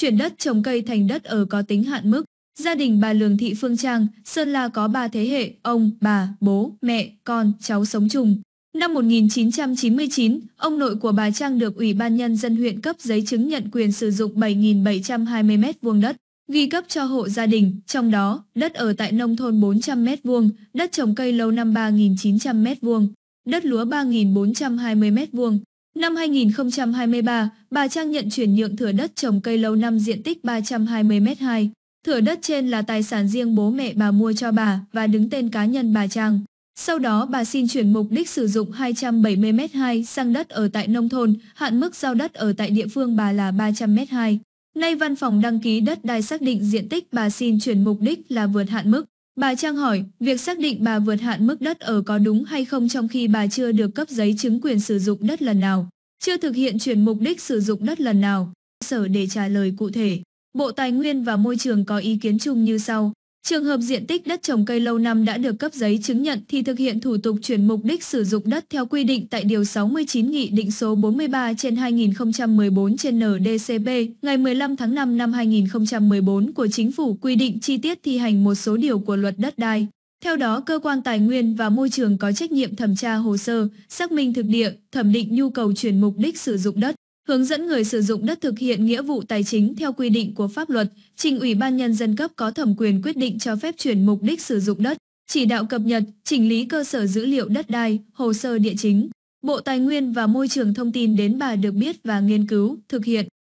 chuyển đất trồng cây thành đất ở có tính hạn mức. Gia đình bà Lường Thị Phương Trang, Sơn La có 3 thế hệ, ông, bà, bố, mẹ, con, cháu sống chung. Năm 1999, ông nội của bà Trang được Ủy ban Nhân dân huyện cấp giấy chứng nhận quyền sử dụng 7.720 m2 đất, ghi cấp cho hộ gia đình, trong đó đất ở tại nông thôn 400 m2, đất trồng cây lâu năm 3.900 m2, đất lúa 3.420 m2, Năm 2023, bà Trang nhận chuyển nhượng thửa đất trồng cây lâu năm diện tích 320m2. Thửa đất trên là tài sản riêng bố mẹ bà mua cho bà và đứng tên cá nhân bà Trang. Sau đó bà xin chuyển mục đích sử dụng 270m2 sang đất ở tại nông thôn, hạn mức giao đất ở tại địa phương bà là 300m2. Nay văn phòng đăng ký đất đai xác định diện tích bà xin chuyển mục đích là vượt hạn mức. Bà Trang hỏi, việc xác định bà vượt hạn mức đất ở có đúng hay không trong khi bà chưa được cấp giấy chứng quyền sử dụng đất lần nào, chưa thực hiện chuyển mục đích sử dụng đất lần nào. Sở để trả lời cụ thể, Bộ Tài nguyên và Môi trường có ý kiến chung như sau. Trường hợp diện tích đất trồng cây lâu năm đã được cấp giấy chứng nhận thì thực hiện thủ tục chuyển mục đích sử dụng đất theo quy định tại Điều 69 Nghị định số 43 trên 2014 trên NDCP ngày 15 tháng 5 năm 2014 của Chính phủ quy định chi tiết thi hành một số điều của luật đất đai. Theo đó, cơ quan tài nguyên và môi trường có trách nhiệm thẩm tra hồ sơ, xác minh thực địa, thẩm định nhu cầu chuyển mục đích sử dụng đất hướng dẫn người sử dụng đất thực hiện nghĩa vụ tài chính theo quy định của pháp luật, trình Ủy ban Nhân dân cấp có thẩm quyền quyết định cho phép chuyển mục đích sử dụng đất, chỉ đạo cập nhật, chỉnh lý cơ sở dữ liệu đất đai, hồ sơ địa chính. Bộ Tài nguyên và Môi trường thông tin đến bà được biết và nghiên cứu, thực hiện.